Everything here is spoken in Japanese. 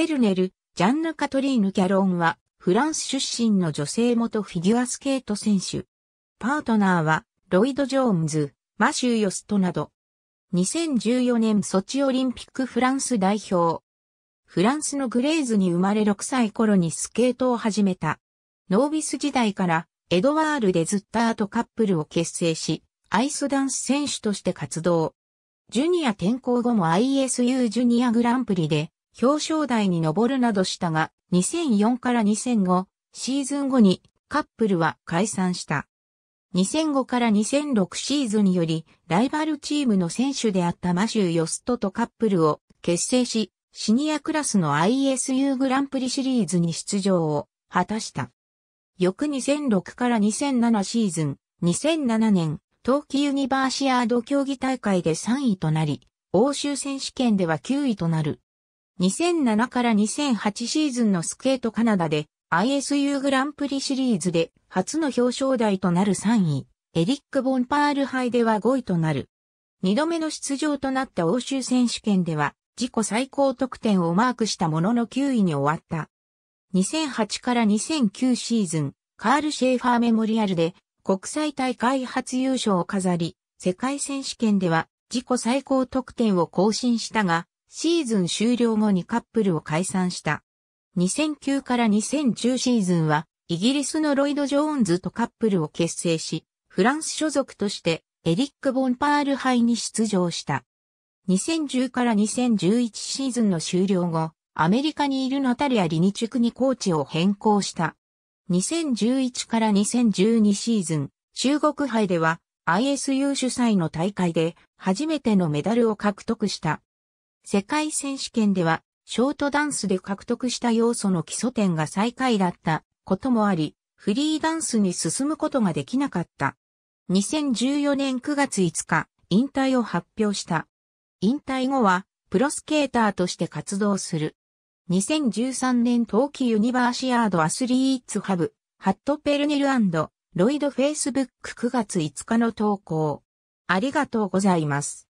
ベルネル、ジャンヌ・カトリーヌ・キャロンは、フランス出身の女性元フィギュアスケート選手。パートナーは、ロイド・ジョーンズ、マシュー・ヨストなど。2014年ソチオリンピックフランス代表。フランスのグレーズに生まれ6歳頃にスケートを始めた。ノービス時代からエドワール・デズッターとカップルを結成し、アイスダンス選手として活動。ジュニア転向後も ISU ジュニアグランプリで表彰台に上るなどしたが、2004から2005シーズン後にカップルは解散した。2005から2006シーズンにより、ライバルチームの選手であったマシュー・ヨストとカップルを結成し、シニアクラスの ISU グランプリシリーズに出場を果たした。翌2006から2007シーズン、2007年、冬季ユニバーシアード競技大会で3位となり、欧州選手権では9位となる。2007から2008シーズンのスケートカナダで ISU グランプリシリーズで初の表彰台となる3位、エリック・ボンパール杯では5位となる。2度目の出場となった欧州選手権では自己最高得点をマークしたものの9位に終わった。2008から2009シーズン、カール・シェーファーメモリアルで国際大会初優勝を飾り、世界選手権では自己最高得点を更新したが、シーズン終了後にカップルを解散した。2009から2010シーズンは、イギリスのロイド・ジョーンズとカップルを結成し、フランス所属としてエリック・ボンパール杯に出場した。2010から2011シーズンの終了後、アメリカにいるナタリア・リニチュクにコーチを変更した。2011から2012シーズン、中国杯では ISU 主催の大会で初めてのメダルを獲得した。世界選手権では、ショートダンスで獲得した要素の基礎点が最下位だったこともあり、フリーダンスに進むことができなかった。2014年9月5日、引退を発表した。引退後は、プロスケーターとして活動する。2013年冬季ユニバーシアードアスリーツハブ、ハットペルネルロイドフェイスブック9月5日の投稿。ありがとうございます。